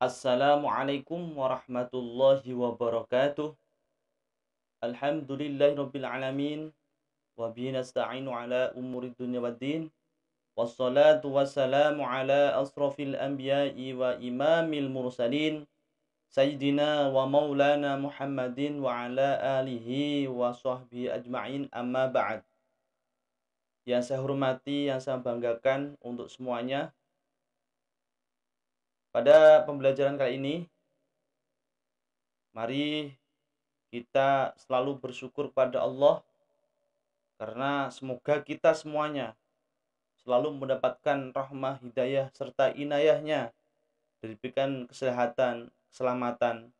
Assalamualaikum warahmatullahi wabarakatuh. Alhamdulillahirabbil alamin wa bihi ala umuri dunya waddin. Wassalatu wassalamu ala asrafil anbiya'i wa imamil mursalin sayyidina wa maulana Muhammadin wa ala alihi wa sahbihi ajma'in amma ba'd. Yang saya hormati, yang saya banggakan untuk semuanya, pada pembelajaran kali ini, mari kita selalu bersyukur pada Allah karena semoga kita semuanya selalu mendapatkan rahmah, hidayah, serta inayahnya diberikan kesehatan, keselamatan,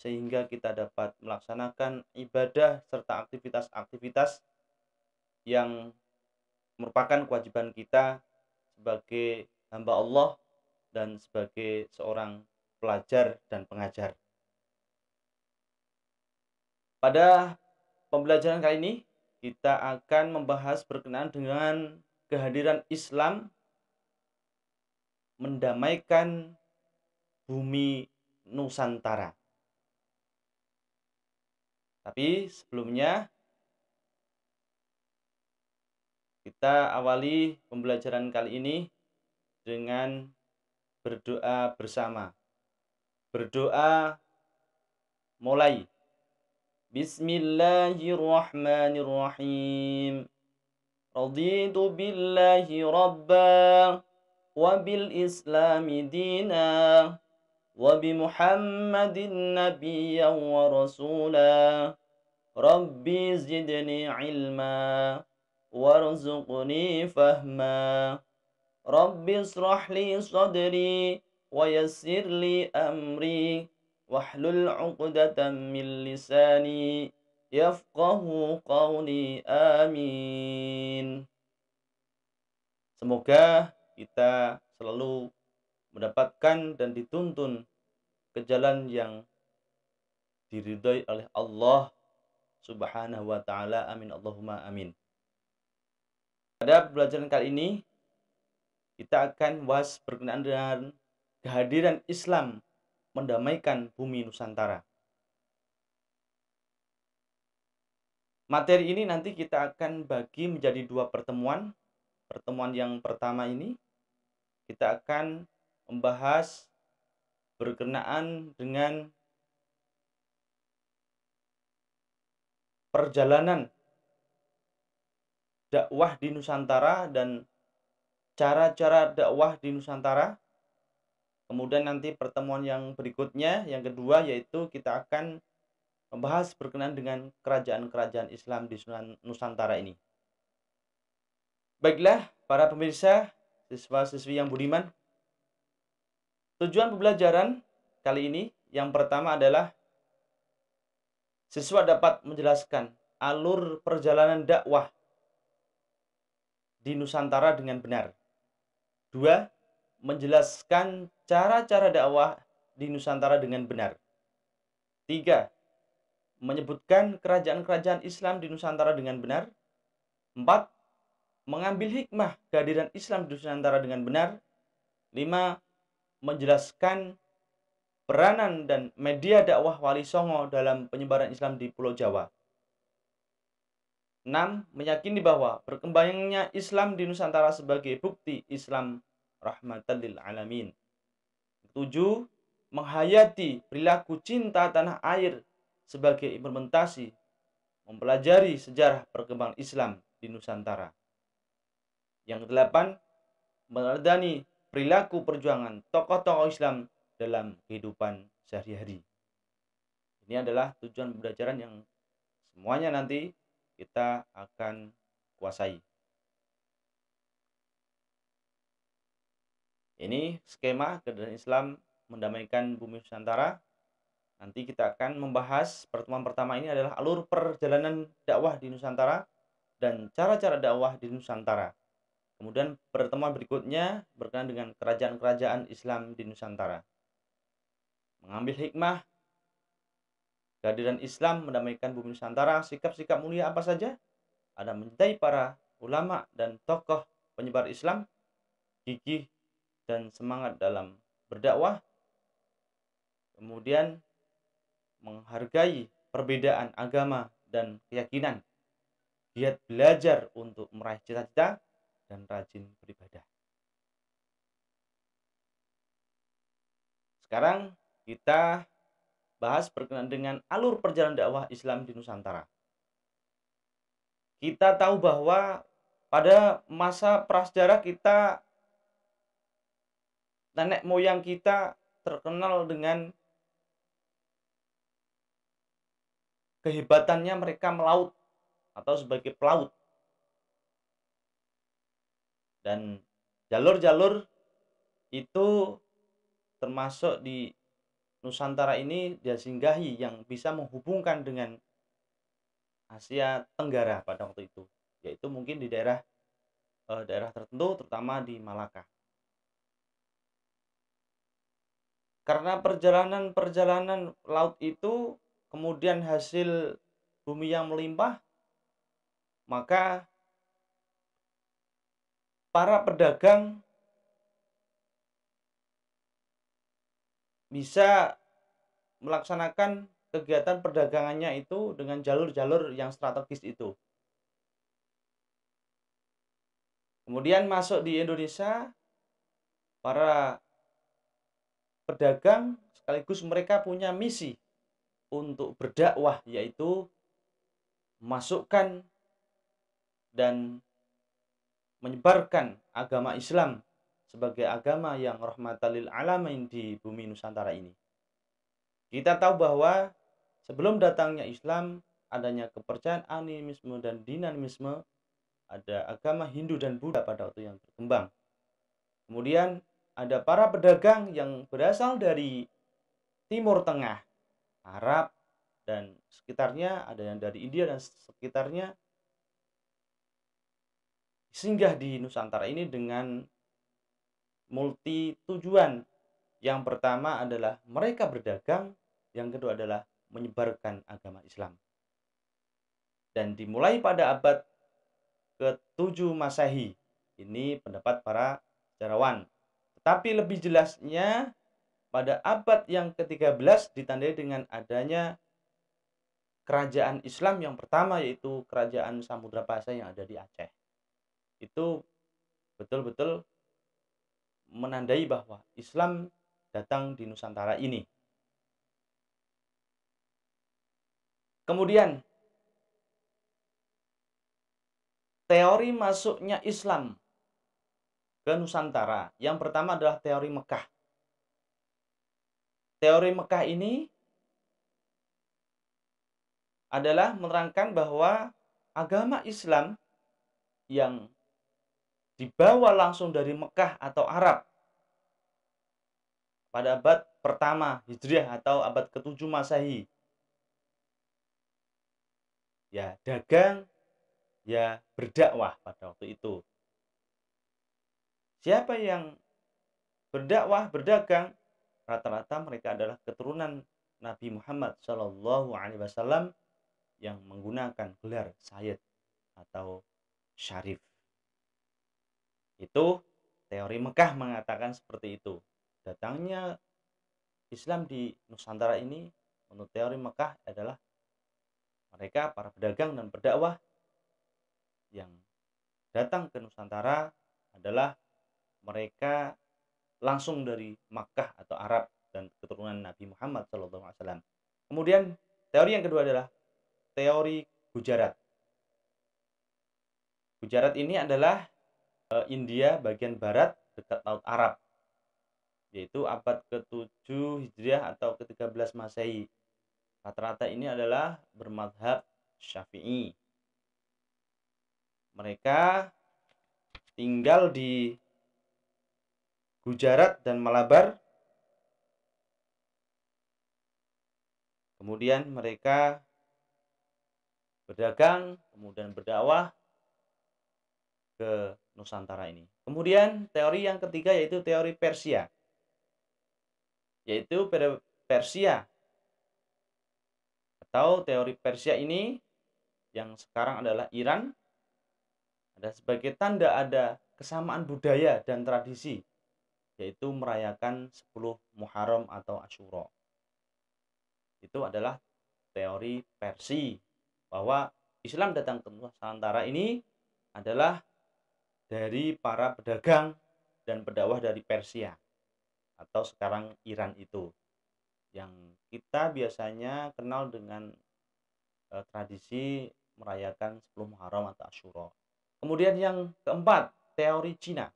sehingga kita dapat melaksanakan ibadah serta aktivitas-aktivitas yang merupakan kewajiban kita sebagai hamba Allah dan sebagai seorang pelajar dan pengajar. Pada pembelajaran kali ini kita akan membahas berkenaan dengan kehadiran Islam mendamaikan bumi Nusantara. Tapi sebelumnya kita awali pembelajaran kali ini dengan berdoa bersama. Berdoa mulai. Bismillahirrahmanirrahim. Raditu billahi rabba wa bil islami dina wa bi muhammadin nabiyyan wa rasula. Rabbi zidni ilma warzuqni fahma. Rabbi srahli sadri wa yassir li amri wahlul 'uqdatam min lisani yafqahu qawli amin. Semoga kita selalu mendapatkan dan dituntun ke jalan yang diridhai oleh Allah Subhanahu wa taala. Amin Allahumma amin. Pada pelajaran kali ini kita akan bahas berkenaan dengan kehadiran Islam mendamaikan bumi Nusantara. Materi ini nanti kita akan bagi menjadi dua pertemuan. Pertemuan yang pertama ini kita akan membahas berkenaan dengan perjalanan dakwah di Nusantara dan cara-cara dakwah di Nusantara. Kemudian nanti pertemuan yang berikutnya, yang kedua yaitu kita akan membahas berkenaan dengan kerajaan-kerajaan Islam di Nusantara ini. Baiklah, para pemirsa, siswa-siswi yang budiman. Tujuan pembelajaran kali ini yang pertama adalah siswa dapat menjelaskan alur perjalanan dakwah di Nusantara dengan benar. Dua, menjelaskan cara-cara dakwah di Nusantara dengan benar. Tiga, menyebutkan kerajaan-kerajaan Islam di Nusantara dengan benar. Empat, mengambil hikmah kehadiran Islam di Nusantara dengan benar. Lima, menjelaskan peranan dan media dakwah Wali Songo dalam penyebaran Islam di Pulau Jawa. 6. Meyakini bahwa perkembangannya Islam di Nusantara sebagai bukti Islam rahmatan lil alamin. 7. Menghayati perilaku cinta tanah air sebagai implementasi mempelajari sejarah perkembangan Islam di Nusantara. Yang kedelapan, meneladani perilaku perjuangan tokoh-tokoh Islam dalam kehidupan sehari-hari. Ini adalah tujuan pembelajaran yang semuanya nanti kita akan kuasai. Ini skema kerajaan Islam mendamaikan bumi Nusantara. Nanti kita akan membahas pertemuan pertama ini adalah alur perjalanan dakwah di Nusantara dan cara-cara dakwah di Nusantara. Kemudian pertemuan berikutnya berkenaan dengan kerajaan-kerajaan Islam di Nusantara. Mengambil hikmah Kehadiran Islam mendamaikan bumi Nusantara, sikap-sikap mulia apa saja? Ada mencintai para ulama dan tokoh penyebar Islam, gigih dan semangat dalam berdakwah, kemudian menghargai perbedaan agama dan keyakinan, giat belajar untuk meraih cita-cita, dan rajin beribadah. Sekarang kita bahas berkenaan dengan alur perjalanan dakwah Islam di Nusantara. Kita tahu bahwa pada masa prasejarah kita nenek moyang kita terkenal dengan kehebatannya mereka melaut atau sebagai pelaut. Dan jalur-jalur itu termasuk di Nusantara ini dia singgahi yang bisa menghubungkan dengan Asia Tenggara pada waktu itu, yaitu mungkin di daerah eh, daerah tertentu, terutama di Malaka. Karena perjalanan-perjalanan laut itu kemudian hasil bumi yang melimpah, maka para pedagang bisa melaksanakan kegiatan perdagangannya itu dengan jalur-jalur yang strategis itu. Kemudian masuk di Indonesia, para pedagang sekaligus mereka punya misi untuk berdakwah yaitu masukkan dan menyebarkan agama Islam sebagai agama yang rahmatalil alamin di bumi Nusantara ini. Kita tahu bahwa sebelum datangnya Islam, adanya kepercayaan animisme dan dinamisme, ada agama Hindu dan Buddha pada waktu yang berkembang. Kemudian ada para pedagang yang berasal dari Timur Tengah, Arab, dan sekitarnya, ada yang dari India dan sekitarnya, singgah di Nusantara ini dengan multi tujuan. Yang pertama adalah mereka berdagang, yang kedua adalah menyebarkan agama Islam. Dan dimulai pada abad ke-7 Masehi. Ini pendapat para sejarawan. Tetapi lebih jelasnya pada abad yang ke-13 ditandai dengan adanya kerajaan Islam yang pertama yaitu kerajaan Samudra Pasai yang ada di Aceh. Itu betul-betul menandai bahwa Islam datang di Nusantara ini. Kemudian, teori masuknya Islam ke Nusantara. Yang pertama adalah teori Mekah. Teori Mekah ini adalah menerangkan bahwa agama Islam yang dibawa langsung dari Mekah atau Arab pada abad pertama Hijriah atau abad ke-7 Masehi. Ya, dagang, ya berdakwah pada waktu itu. Siapa yang berdakwah, berdagang? Rata-rata mereka adalah keturunan Nabi Muhammad Shallallahu Alaihi Wasallam yang menggunakan gelar Sayyid atau Syarif. Itu teori Mekah mengatakan seperti itu. Datangnya Islam di Nusantara ini menurut teori Mekah adalah mereka para pedagang dan berdakwah yang datang ke Nusantara adalah mereka langsung dari Mekah atau Arab dan keturunan Nabi Muhammad SAW. Kemudian teori yang kedua adalah teori Gujarat. Gujarat ini adalah Eh, India bagian barat dekat Laut Arab yaitu abad ke-7 Hijriah atau ke-13 Masehi. Rata-rata ini adalah bermadhab Syafi'i. Mereka tinggal di Gujarat dan Malabar. Kemudian mereka berdagang, kemudian berdakwah ke Nusantara ini. Kemudian teori yang ketiga yaitu teori Persia. Yaitu Persia atau teori Persia ini yang sekarang adalah Iran ada sebagai tanda ada kesamaan budaya dan tradisi yaitu merayakan 10 Muharram atau Ashura. Itu adalah teori Persia bahwa Islam datang ke Nusantara ini adalah dari para pedagang dan pedawah dari Persia atau sekarang Iran itu yang kita biasanya kenal dengan e, tradisi merayakan 10 Muharram atau Ashura. Kemudian yang keempat, teori Cina.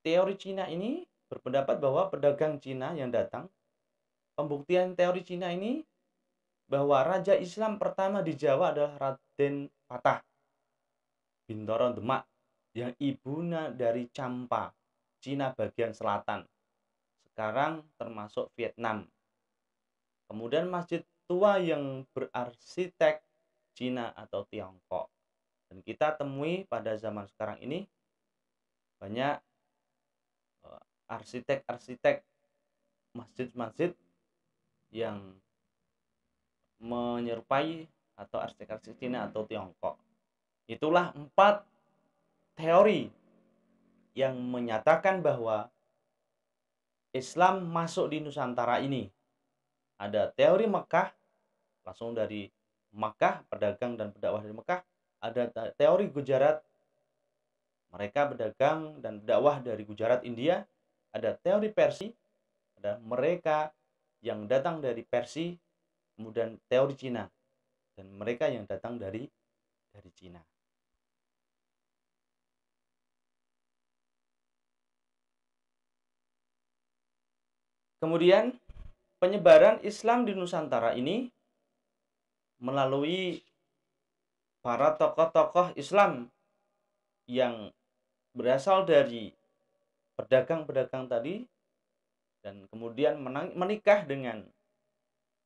Teori Cina ini berpendapat bahwa pedagang Cina yang datang pembuktian teori Cina ini bahwa raja Islam pertama di Jawa adalah Raden Patah. Bintoro Demak yang ibunya dari Champa, Cina bagian selatan. Sekarang termasuk Vietnam. Kemudian masjid tua yang berarsitek Cina atau Tiongkok. Dan kita temui pada zaman sekarang ini banyak eh, arsitek-arsitek masjid-masjid yang menyerupai atau arsitek-arsitek Cina atau Tiongkok. Itulah empat teori yang menyatakan bahwa Islam masuk di Nusantara ini. Ada teori Mekah, langsung dari Mekah, pedagang dan pendakwah dari Mekah. Ada teori Gujarat, mereka pedagang dan dakwah dari Gujarat, India. Ada teori Persi, ada mereka yang datang dari Persi, kemudian teori Cina, dan mereka yang datang dari dari Cina. Kemudian penyebaran Islam di Nusantara ini melalui para tokoh-tokoh Islam yang berasal dari pedagang-pedagang tadi dan kemudian menikah dengan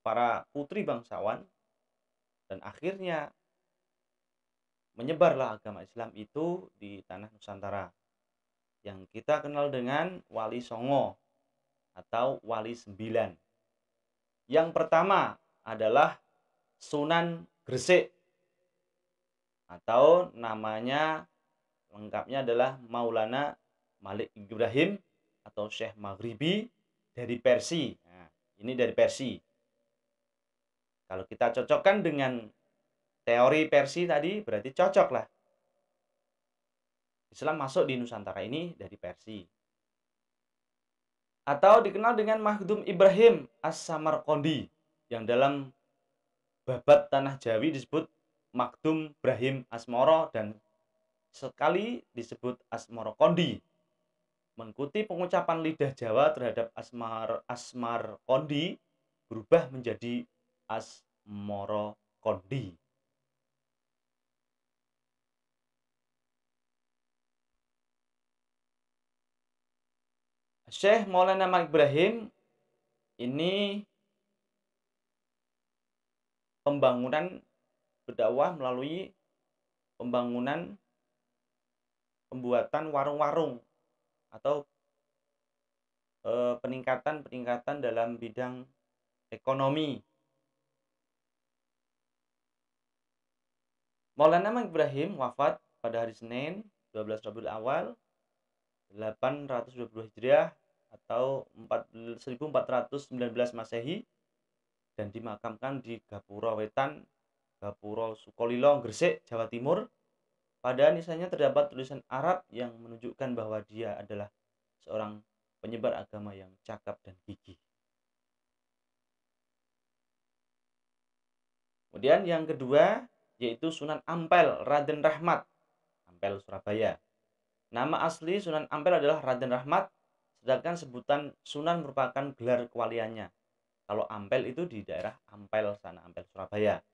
para putri bangsawan dan akhirnya menyebarlah agama Islam itu di tanah Nusantara yang kita kenal dengan Wali Songo atau wali sembilan. Yang pertama adalah Sunan Gresik atau namanya lengkapnya adalah Maulana Malik Ibrahim atau Syekh Maghribi dari Persi. Nah, ini dari Persi. Kalau kita cocokkan dengan teori Persi tadi, berarti cocoklah. lah. Islam masuk di Nusantara ini dari Persi atau dikenal dengan Mahdum Ibrahim as samarkondi yang dalam babat tanah Jawi disebut Mahdum Ibrahim Asmoro dan sekali disebut Asmoro Kondi. Mengikuti pengucapan lidah Jawa terhadap Asmar Asmar Kondi berubah menjadi Asmoro Kondi. Syekh Maulana Malik Ibrahim ini pembangunan berdakwah melalui pembangunan pembuatan warung-warung atau e, peningkatan-peningkatan dalam bidang ekonomi. Maulana Mang Ibrahim wafat pada hari Senin 12 Rabiul Awal 822 Hijriah atau 1419 Masehi dan dimakamkan di Gapura Wetan, Gapura Sukolilo, Gresik, Jawa Timur. Pada nisannya terdapat tulisan Arab yang menunjukkan bahwa dia adalah seorang penyebar agama yang cakap dan gigih. Kemudian yang kedua yaitu Sunan Ampel Raden Rahmat, Ampel Surabaya. Nama asli Sunan Ampel adalah Raden Rahmat Sedangkan sebutan Sunan merupakan gelar kewaliannya. Kalau Ampel itu di daerah Ampel sana, Ampel Surabaya.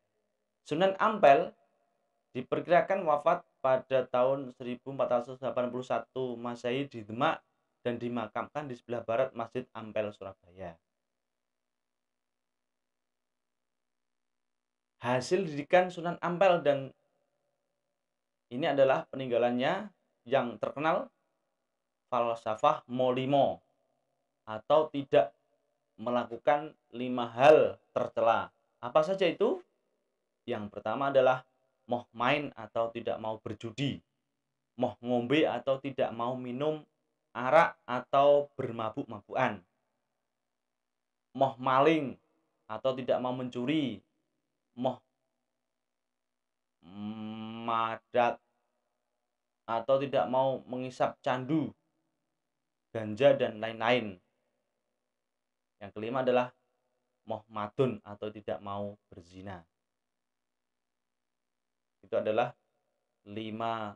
Sunan Ampel diperkirakan wafat pada tahun 1481 Masehi di Demak dan dimakamkan di sebelah barat Masjid Ampel Surabaya. Hasil didikan Sunan Ampel dan ini adalah peninggalannya yang terkenal falsafah molimo atau tidak melakukan lima hal tercela. Apa saja itu? Yang pertama adalah moh main atau tidak mau berjudi, moh ngombe atau tidak mau minum arak atau bermabuk-mabukan, moh maling atau tidak mau mencuri, moh madat atau tidak mau mengisap candu ganja dan lain-lain. Yang kelima adalah mohmatun atau tidak mau berzina. Itu adalah lima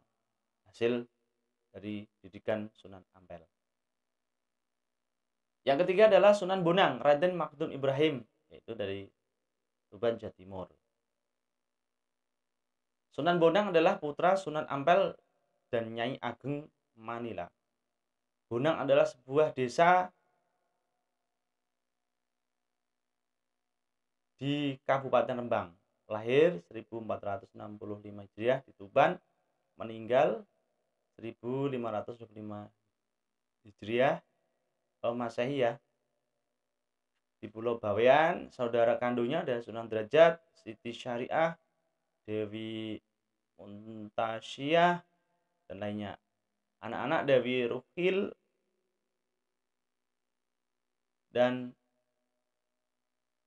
hasil dari didikan Sunan Ampel. Yang ketiga adalah Sunan Bonang, Raden Makdun Ibrahim, yaitu dari Tuban Jatimur. Sunan Bonang adalah putra Sunan Ampel dan Nyai Ageng Manila. Bonang adalah sebuah desa di Kabupaten Rembang. Lahir 1465 Hijriah di Tuban, meninggal 1525 Hijriah oh Masehi ya. Di Pulau Bawean, saudara kandungnya ada Sunan Derajat, Siti Syariah, Dewi Muntasyah, dan lainnya. Anak-anak Dewi Rukil dan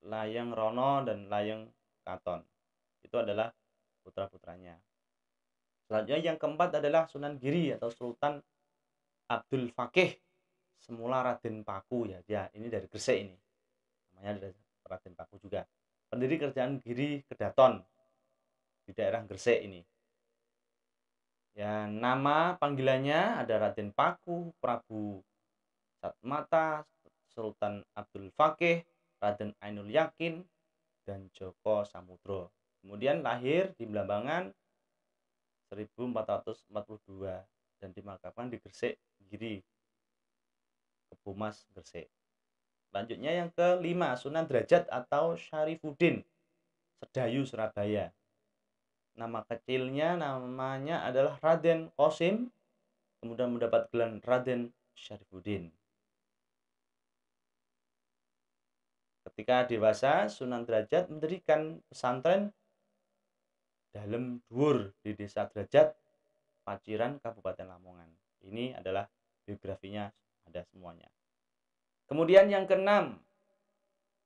Layang Rono dan Layang Katon. Itu adalah putra-putranya. Selanjutnya yang keempat adalah Sunan Giri atau Sultan Abdul Fakih semula Raden Paku ya. dia ya, ini dari Gresik ini. Namanya dari Raden Paku juga. Pendiri kerajaan Giri Kedaton di daerah Gresik ini. Ya, nama panggilannya ada Raden Paku, Prabu Satmata, Sultan Abdul Fakih, Raden Ainul Yakin, dan Joko Samudro. Kemudian lahir di Blambangan 1442 dan dimakamkan di Gresik Giri, Kebumas Gresik. Selanjutnya yang kelima, Sunan Derajat atau Syarifuddin, Sedayu Surabaya. Nama kecilnya namanya adalah Raden Osim, kemudian mendapat gelar Raden Syarifuddin. Ketika dewasa, Sunan Derajat mendirikan pesantren dalam Dhuwur di Desa Derajat, Paciran, Kabupaten Lamongan. Ini adalah biografinya ada semuanya. Kemudian yang keenam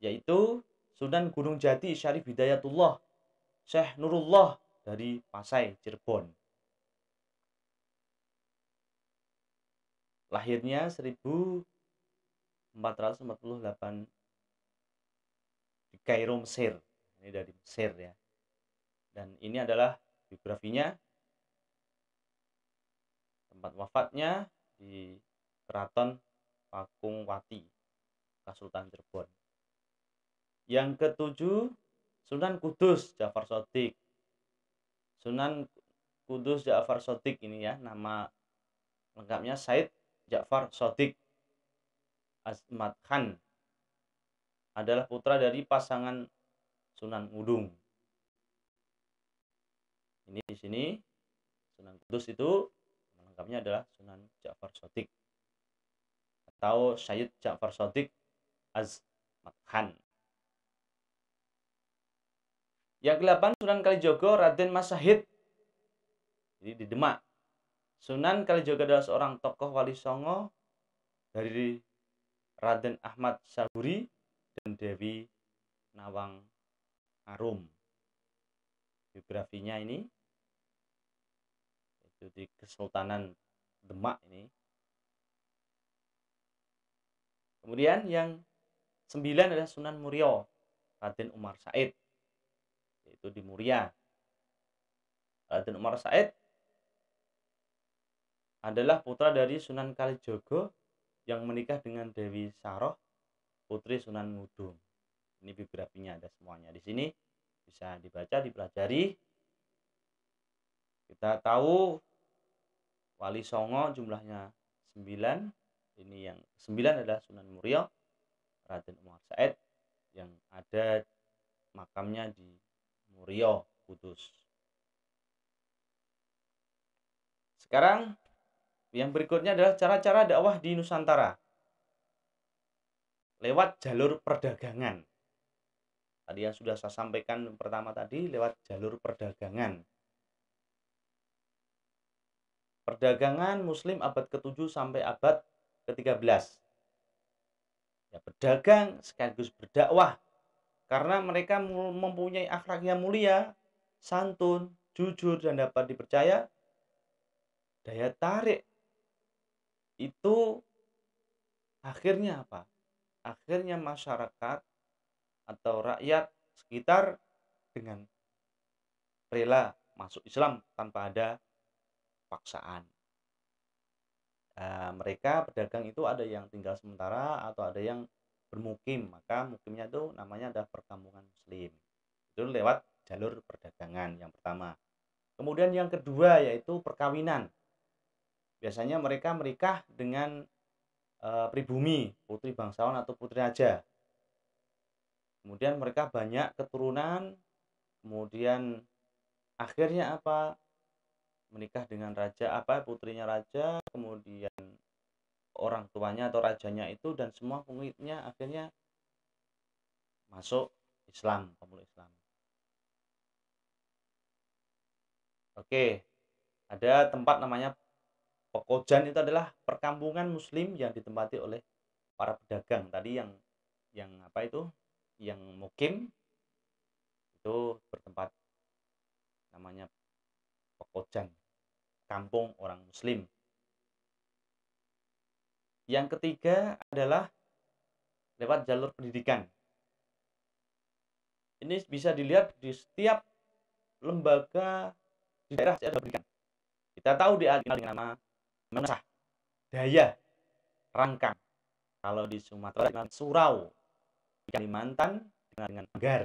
yaitu Sunan Gunung Jati Syarif Hidayatullah Syekh Nurullah dari Pasai, Cirebon. Lahirnya 1448 Kairo Mesir. Ini dari Mesir ya. Dan ini adalah biografinya. Tempat wafatnya di Keraton Pakung Wati, Kasultan Cirebon. Yang ketujuh, Sunan Kudus Jafar Sotik. Sunan Kudus Ja'far Sotik ini ya nama lengkapnya Said Ja'far Sotik asmat Khan adalah putra dari pasangan Sunan Ngudung. Ini di sini Sunan Kudus itu lengkapnya adalah Sunan Ja'far Sotik atau Syed Ja'far Sotik Az Makhan. Yang ke-8 Sunan Kalijogo Raden Mas Syahid. Jadi di Demak. Sunan Kalijogo adalah seorang tokoh wali songo dari Raden Ahmad Saburi. Dewi Nawang Arum. Biografinya ini itu di Kesultanan Demak ini. Kemudian yang sembilan adalah Sunan Murio Raden Umar Said yaitu di Muria. Raden Umar Said adalah putra dari Sunan Kalijogo yang menikah dengan Dewi Saroh Putri Sunan Ngudung. Ini biografinya ada semuanya di sini bisa dibaca, dipelajari. Kita tahu Wali Songo jumlahnya 9. Ini yang 9 adalah Sunan Muria Raden Umar Said yang ada makamnya di Muria Kudus. Sekarang yang berikutnya adalah cara-cara dakwah di Nusantara lewat jalur perdagangan. Tadi yang sudah saya sampaikan pertama tadi lewat jalur perdagangan. Perdagangan Muslim abad ke-7 sampai abad ke-13. Ya, berdagang sekaligus berdakwah karena mereka mempunyai akhlak yang mulia, santun, jujur dan dapat dipercaya. Daya tarik itu akhirnya apa? akhirnya masyarakat atau rakyat sekitar dengan rela masuk Islam tanpa ada paksaan. Nah, mereka pedagang itu ada yang tinggal sementara atau ada yang bermukim, maka mukimnya itu namanya ada perkampungan muslim. Itu lewat jalur perdagangan yang pertama. Kemudian yang kedua yaitu perkawinan. Biasanya mereka menikah dengan Eh, pribumi, putri bangsawan atau putri raja. Kemudian mereka banyak keturunan, kemudian akhirnya apa? Menikah dengan raja apa? Putrinya raja, kemudian orang tuanya atau rajanya itu dan semua pengikutnya akhirnya masuk Islam, pemeluk Islam. Oke, ada tempat namanya Pekojan itu adalah perkampungan muslim yang ditempati oleh para pedagang tadi yang yang apa itu yang mukim itu bertempat namanya Pekojan kampung orang muslim yang ketiga adalah lewat jalur pendidikan ini bisa dilihat di setiap lembaga di daerah saya pendidikan kita tahu di dengan nama menasah daya rangkang kalau di Sumatera dengan surau di Kalimantan dikenal dengan agar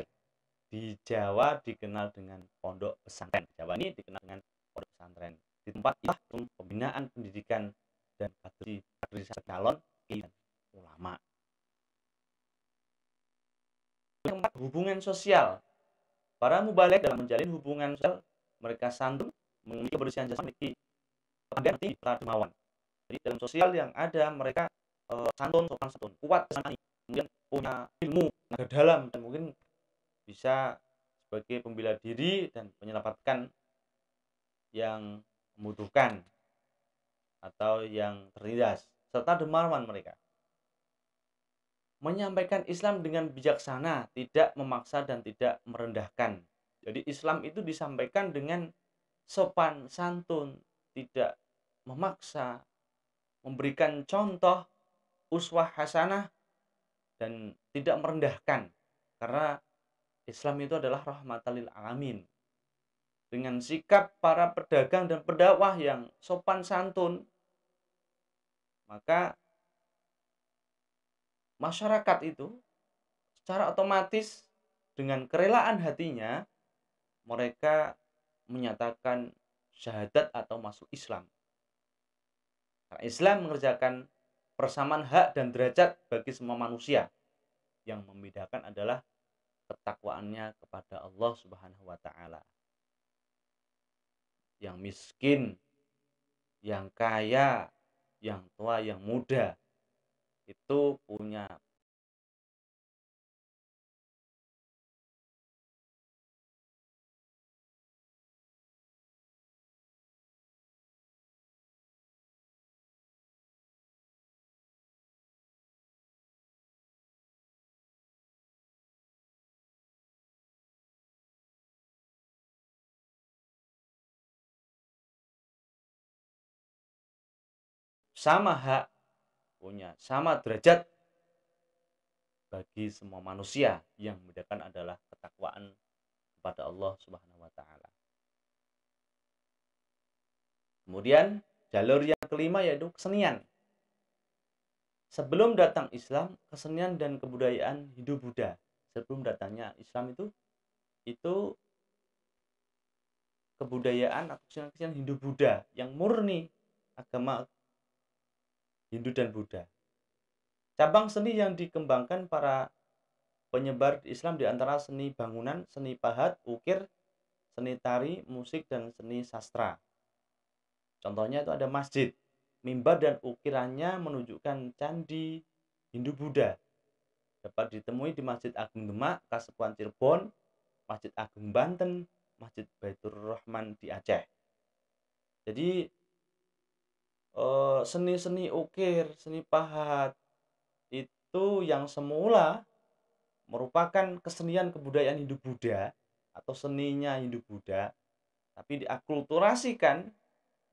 di Jawa dikenal dengan pondok pesantren Jawa ini dikenal dengan pondok pesantren di tempat itulah pembinaan pendidikan dan kaderisasi calon dan ulama keempat hubungan sosial para mubalik dalam menjalin hubungan sosial mereka santun memiliki kebersihan jasmani pengganti para dermawan. Jadi dalam sosial yang ada mereka e, santun, sopan santun, kuat kesana, kemudian punya ilmu yang dalam dan mungkin bisa sebagai pembela diri dan menyelamatkan yang membutuhkan atau yang tertindas serta dermawan mereka menyampaikan Islam dengan bijaksana, tidak memaksa dan tidak merendahkan. Jadi Islam itu disampaikan dengan sopan santun, tidak memaksa, memberikan contoh uswah hasanah dan tidak merendahkan karena Islam itu adalah rahmatalil alamin. Dengan sikap para pedagang dan pendakwah yang sopan santun, maka masyarakat itu secara otomatis dengan kerelaan hatinya mereka menyatakan syahadat atau masuk Islam. Karena Islam mengerjakan persamaan hak dan derajat bagi semua manusia. Yang membedakan adalah ketakwaannya kepada Allah Subhanahu wa taala. Yang miskin, yang kaya, yang tua, yang muda itu punya sama hak punya sama derajat bagi semua manusia yang membedakan adalah ketakwaan kepada Allah Subhanahu wa taala. Kemudian jalur yang kelima yaitu kesenian. Sebelum datang Islam, kesenian dan kebudayaan Hindu Buddha. Sebelum datangnya Islam itu itu kebudayaan atau kesenian Hindu Buddha yang murni agama Hindu dan Buddha. Cabang seni yang dikembangkan para penyebar Islam di antara seni bangunan, seni pahat, ukir, seni tari, musik, dan seni sastra. Contohnya itu ada masjid. Mimbar dan ukirannya menunjukkan candi Hindu Buddha. Dapat ditemui di Masjid Agung Demak, Kasepuan Cirebon, Masjid Agung Banten, Masjid Baitur Rahman di Aceh. Jadi Eh, seni-seni ukir, seni pahat itu yang semula merupakan kesenian kebudayaan Hindu Buddha atau seninya Hindu Buddha tapi diakulturasikan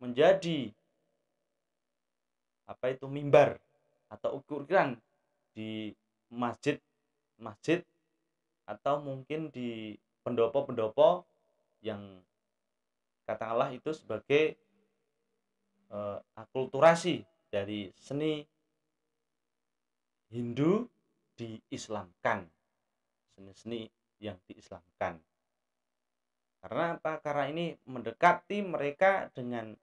menjadi apa itu mimbar atau ukiran di masjid masjid atau mungkin di pendopo-pendopo yang katakanlah itu sebagai eh, akulturasi dari seni Hindu diislamkan seni-seni yang diislamkan karena apa karena ini mendekati mereka dengan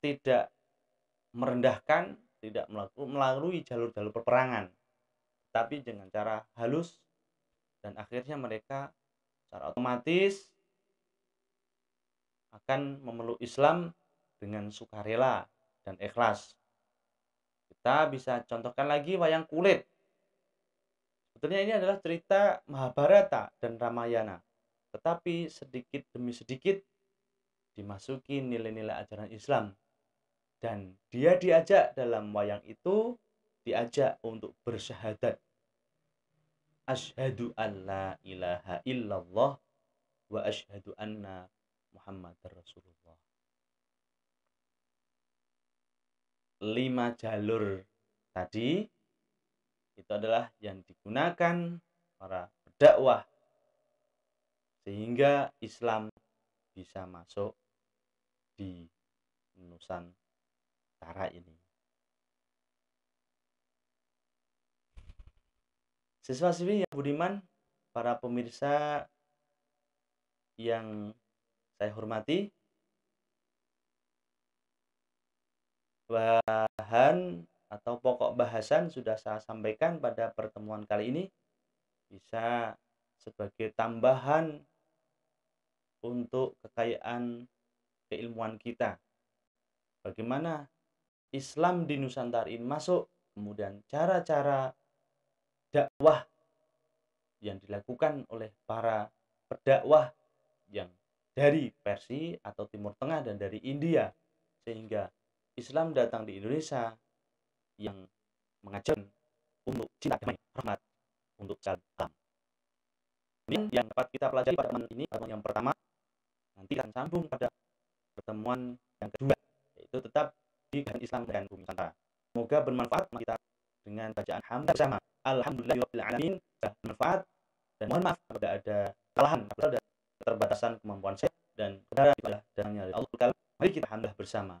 tidak merendahkan tidak melalui jalur-jalur perperangan tapi dengan cara halus dan akhirnya mereka secara otomatis akan memeluk Islam dengan sukarela dan ikhlas. Kita bisa contohkan lagi wayang kulit. Sebetulnya ini adalah cerita Mahabharata dan Ramayana. Tetapi sedikit demi sedikit dimasuki nilai-nilai ajaran Islam. Dan dia diajak dalam wayang itu diajak untuk bersyahadat. Ashadu an la ilaha illallah wa ashadu anna muhammad Rasulullah. lima jalur tadi itu adalah yang digunakan para dakwah sehingga Islam bisa masuk di Nusantara ini. Siswa-siswi yang budiman, para pemirsa yang saya hormati, bahan atau pokok bahasan sudah saya sampaikan pada pertemuan kali ini bisa sebagai tambahan untuk kekayaan keilmuan kita. Bagaimana Islam di Nusantara ini masuk, kemudian cara-cara dakwah yang dilakukan oleh para pedakwah yang dari Persia atau Timur Tengah dan dari India sehingga Islam datang di Indonesia yang mengajarkan untuk cinta damai, rahmat untuk salam. Ini yang dapat kita pelajari pada ini, pertemuan yang pertama, nanti akan sambung pada pertemuan yang kedua, yaitu tetap di kajian Islam dan bumi Nusantara. Semoga bermanfaat kita dengan bacaan hamdan bersama. Alhamdulillahirrahmanirrahim, bermanfaat, dan mohon maaf kalau ada kesalahan, dan ada keterbatasan kemampuan saya, dan kepada Allah. Alhamdulillah. Allah. Mari kita hamdah bersama.